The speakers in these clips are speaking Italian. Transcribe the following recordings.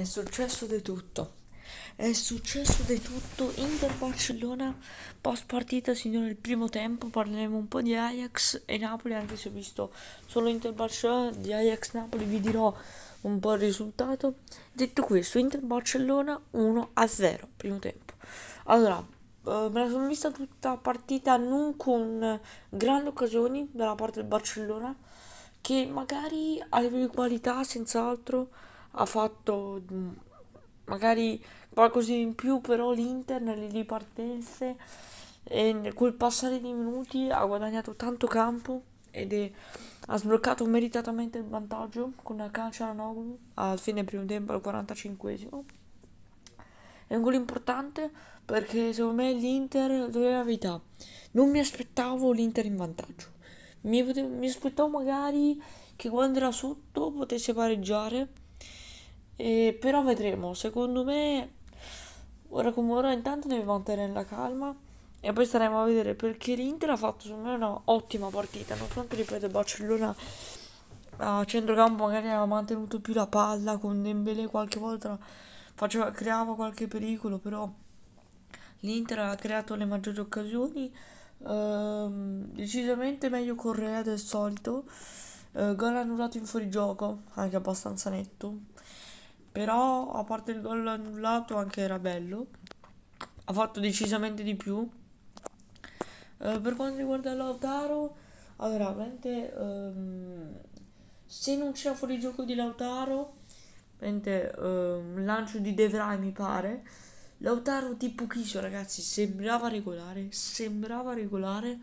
è successo di tutto. È successo di tutto. Inter Barcellona post partita, signore, il primo tempo parleremo un po' di Ajax e Napoli, anche se ho visto solo Inter Barcellona, di Ajax Napoli vi dirò un po' il risultato. Detto questo, Inter Barcellona 1 0, primo tempo. Allora, eh, me la sono vista tutta partita non con grandi occasioni dalla parte del Barcellona che magari a livello di qualità senz'altro ha fatto mm, magari qualcosa in più, però l'Inter nelle ripartenze e col passare dei minuti ha guadagnato tanto campo ed è, ha sbloccato meritatamente il vantaggio con una calcia a Noglu al fine del primo tempo al 45esimo. È un gol importante perché secondo me l'Inter, dove la verità, non mi aspettavo l'Inter in vantaggio. Mi, potevo, mi aspettavo magari che quando era sotto potesse pareggiare e però vedremo, secondo me, ora come ora intanto deve mantenere la calma e poi staremo a vedere perché l'Inter ha fatto secondo me una ottima partita, nonostante ripeto Barcellona a centrocampo magari ha mantenuto più la palla con Dembélé qualche volta faceva, creava qualche pericolo, però l'Inter ha creato le maggiori occasioni, ehm, decisamente meglio Correa del solito, eh, gol annullato in fuorigioco, anche abbastanza netto. Però a parte il gol annullato anche era bello. Ha fatto decisamente di più. Eh, per quanto riguarda Lautaro, allora veramente ehm, se non c'è fuori gioco di Lautaro, veramente ehm, lancio di Devrai mi pare. Lautaro tipo pochissimo ragazzi, sembrava regolare, sembrava regolare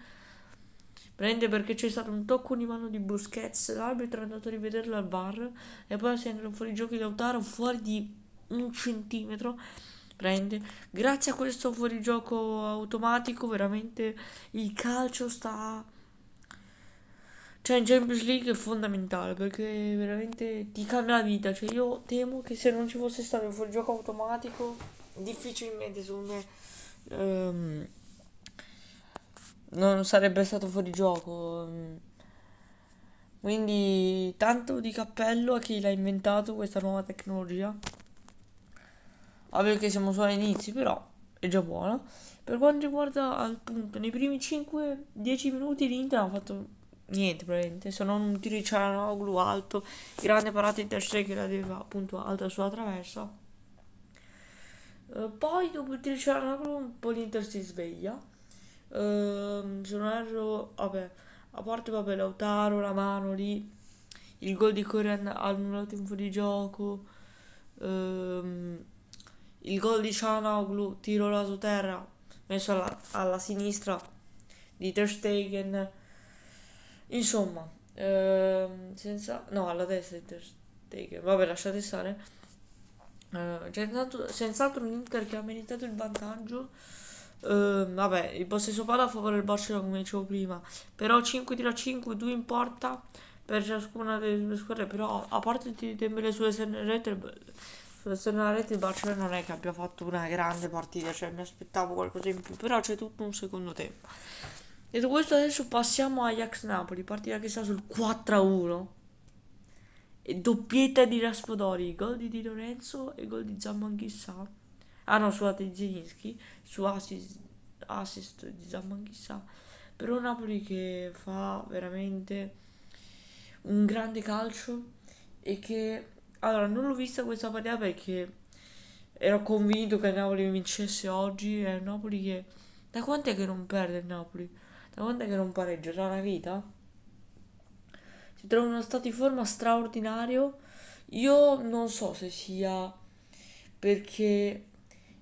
prende perché c'è stato un tocco di mano di Busquets, l'arbitro è andato a rivederlo al bar e poi si è andato fuori gioco di Lautaro fuori di un centimetro prende. Grazie a questo fuorigioco automatico veramente il calcio sta... Cioè in Champions League è fondamentale perché veramente ti cambia la vita. Cioè io temo che se non ci fosse stato il fuorigioco automatico difficilmente secondo me... Um, non sarebbe stato fuori gioco. Mm. Quindi tanto di cappello a chi l'ha inventato questa nuova tecnologia. Ovvio che siamo solo all'inizio, però è già buono. Per quanto riguarda al punto, nei primi 5-10 minuti l'Inter ha fatto niente praticamente, se non un tiro di alto, grande parata di Terce che l'aveva appunto alta sulla traversa. Eh, poi dopo il tiro di un po' l'Inter si sveglia se non erro, vabbè, a parte vabbè, Lautaro, la mano lì, il gol di Coren annullato in fuorigioco, ehm, il gol di Cianoglu, tiro raso terra, messo alla, alla sinistra di Ter Stegen, insomma, ehm, senza, no, alla destra di Ter Stegen, vabbè, lasciate stare. Eh, c'è stato, senz'altro un Inter che ha meritato il vantaggio Uh, vabbè, il possesso palla a favore del Barcellona, come dicevo prima. Però 5 tira 5, 2 in porta per ciascuna delle due squadre. Però a parte di Dembele sull'esterno rete, sull'esterno rete il Barcellona non è che abbia fatto una grande partita, cioè mi aspettavo qualcosa in più, però c'è tutto un secondo tempo. Detto questo adesso passiamo a Ajax Napoli, partita che sta sul 4-1. E doppietta di Raspadori, gol di Di Lorenzo e gol di Zamman chissà. Ah no, scusate, Zelinski su assist, assist di Zaman chissà. Per un Napoli che fa veramente un grande calcio e che... Allora, non l'ho vista questa partita perché ero convinto che il Napoli vincesse oggi. È il Napoli che... Da quant'è che non perde il Napoli? Da quant'è che non pareggia? Da una vita? Si trova in uno stato di forma straordinario. Io non so se sia perché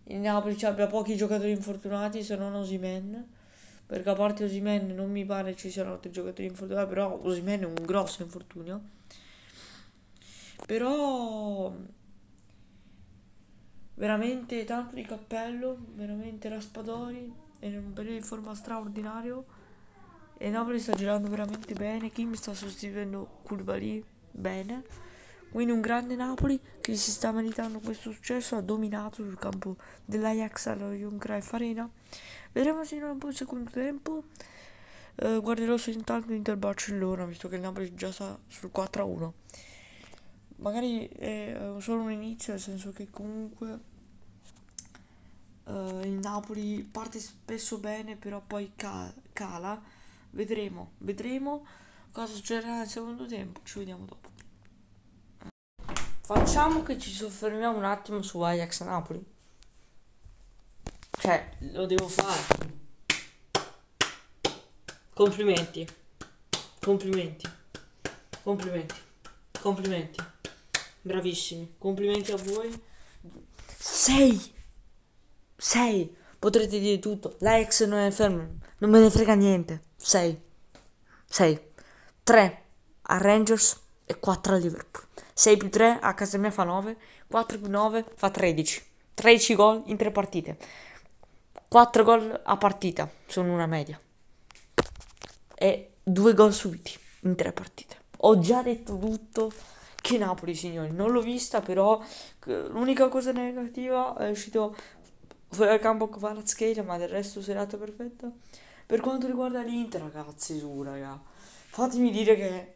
il Napoli abbia pochi giocatori infortunati se non Osimen. Perché a parte Osimen non mi pare ci siano altri giocatori infortunati, però Osimen è un grosso infortunio. Però veramente tanto di cappello, veramente Raspadori, è in un periodo di forma straordinario e Napoli sta girando veramente bene, Kim sta sostituendo Koulibaly bene quindi un grande Napoli che si sta meritando questo successo, ha dominato sul campo dell'Ajax allo e Arena. Vedremo se non è un po' il secondo tempo. Eh, guarderò soltanto Inter Barcellona, visto che il Napoli già sta sul 4-1. Magari è eh, solo un inizio, nel senso che comunque Uh, il Napoli parte spesso bene, però poi ca- cala. Vedremo, vedremo cosa succederà nel secondo tempo. Ci vediamo dopo facciamo che ci soffermiamo un attimo su Ajax Napoli. Cioè, lo devo fare. Complimenti. Complimenti. Complimenti. Complimenti. Bravissimi. Complimenti a voi. Sei. Sei. Potrete dire tutto. L'Ajax non è fermo. Non me ne frega niente. Sei. Sei. Tre a Rangers e quattro a Liverpool. 6 più 3 a casa mia fa 9, 4 più 9 fa 13, 13 gol in 3 partite, 4 gol a partita, sono una media, e 2 gol subiti in 3 partite. Ho già detto tutto, che Napoli signori, non l'ho vista però, eh, l'unica cosa negativa è uscito fuori dal campo con Kvaratskhelia, ma del resto serata perfetta. Per quanto riguarda l'Inter ragazzi, su raga, fatemi dire che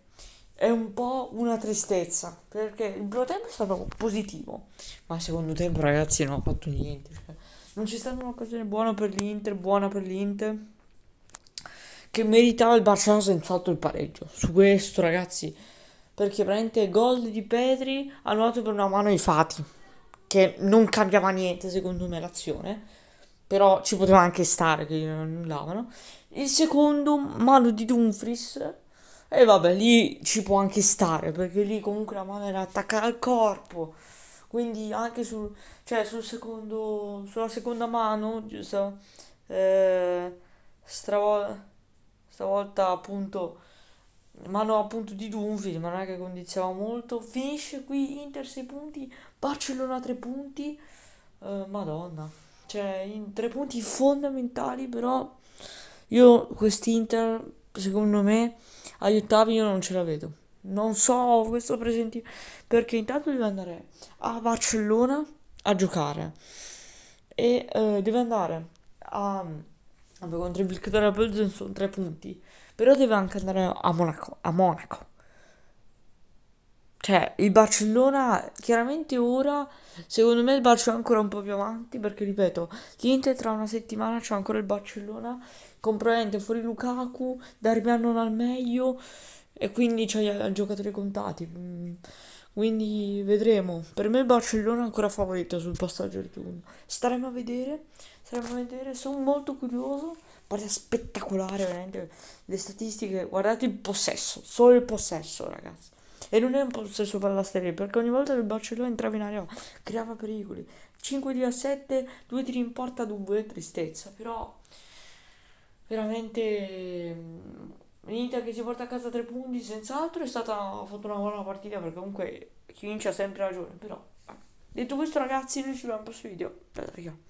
è un po' una tristezza perché il primo tempo è stato positivo, ma il secondo tempo ragazzi non ha fatto niente. Cioè, non c'è stata un'occasione buona per l'Inter, buona per l'Inter che meritava il Barcellona senz'altro il pareggio. Su questo ragazzi perché veramente gol di Petri hanno dato per una mano ai Fati che non cambiava niente secondo me l'azione però ci poteva anche stare che non annullavano. Il secondo, mano di Dumfries e vabbè, lì ci può anche stare, perché lì comunque la mano era attaccata al corpo. Quindi anche sul, cioè sul secondo, sulla seconda mano, giusto? Eh, stravol- stavolta appunto, mano appunto di Dunfield, ma non è che condizionava molto. Finisce qui Inter 6 punti, Barcellona 3 punti. Eh, Madonna, cioè in 3 punti fondamentali però io quest'Inter secondo me agli ottavi io non ce la vedo. Non so questo presenti perché intanto deve andare a Barcellona a giocare e eh, deve andare a vabbè, contro il Victoria Pilsen sono tre punti, però deve anche andare a Monaco, a Monaco. Cioè, il Barcellona, chiaramente ora, secondo me il Barcellona è ancora un po' più avanti, perché ripeto, l'Inter tra una settimana c'è ancora il Barcellona, con probabilmente fuori Lukaku, Darmian non al meglio, e quindi c'è i giocatori contati. Mm, quindi vedremo. Per me il Barcellona è ancora favorito sul passaggio di turno. Staremo a vedere, staremo a vedere, sono molto curioso. Partita spettacolare, veramente. Le statistiche, guardate il possesso, solo il possesso, ragazzi e non è un possesso palla sterile perché ogni volta che il Barcellona entrava in area creava pericoli 5 di a 7 2 tiri in porta dubbio e tristezza però veramente l'Inter mm, che si porta a casa 3 punti senz'altro è stata fatto una buona partita perché comunque chi vince ha sempre ragione però ah. detto questo ragazzi noi ci vediamo al prossimo video bella raga